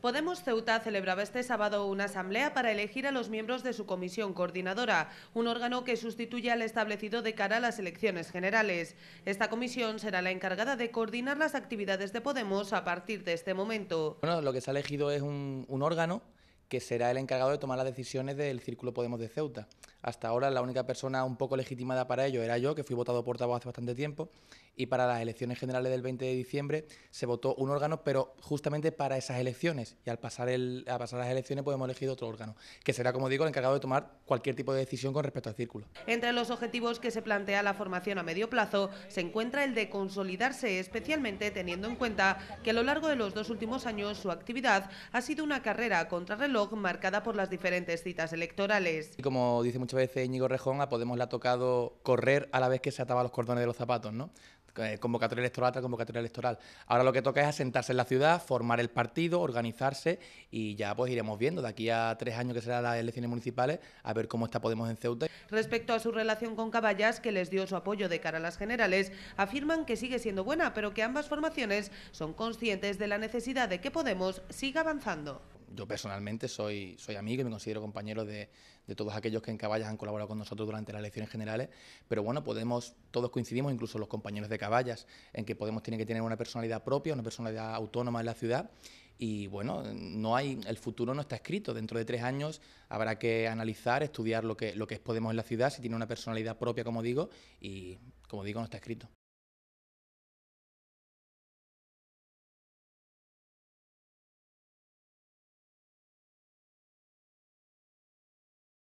Podemos Ceuta celebraba este sábado una asamblea para elegir a los miembros de su comisión coordinadora, un órgano que sustituye al establecido de cara a las elecciones generales. Esta comisión será la encargada de coordinar las actividades de Podemos a partir de este momento. Bueno, lo que se ha elegido es un, un órgano que será el encargado de tomar las decisiones del Círculo Podemos de Ceuta. Hasta ahora la única persona un poco legitimada para ello era yo, que fui votado portavoz hace bastante tiempo, y para las elecciones generales del 20 de diciembre se votó un órgano, pero justamente para esas elecciones, y al pasar, el, pasar las elecciones podemos pues elegir otro órgano, que será, como digo, el encargado de tomar cualquier tipo de decisión con respecto al círculo. Entre los objetivos que se plantea la formación a medio plazo se encuentra el de consolidarse, especialmente teniendo en cuenta que a lo largo de los dos últimos años su actividad ha sido una carrera contrarreloj marcada por las diferentes citas electorales. como dice muchas veces Íñigo Rejón a Podemos le ha tocado correr a la vez que se ataba los cordones de los zapatos, ¿no? Eh, convocatoria electoral tras convocatoria electoral. Ahora lo que toca es asentarse en la ciudad, formar el partido, organizarse y ya pues iremos viendo de aquí a tres años que serán las elecciones municipales a ver cómo está Podemos en Ceuta. Respecto a su relación con Caballas, que les dio su apoyo de cara a las generales, afirman que sigue siendo buena, pero que ambas formaciones son conscientes de la necesidad de que Podemos siga avanzando yo personalmente soy, soy amigo y me considero compañero de, todos aquellos que en Caballas han colaborado con nosotros durante las elecciones generales, pero bueno, podemos, todos coincidimos, incluso los compañeros de Caballas, en que Podemos tiene que tener una personalidad propia, una personalidad autónoma en la ciudad y bueno, no hay, el futuro no está escrito. Dentro de tres años habrá que analizar, estudiar lo que, lo que es Podemos en la ciudad, si tiene una personalidad propia, como digo, y como digo, no está escrito.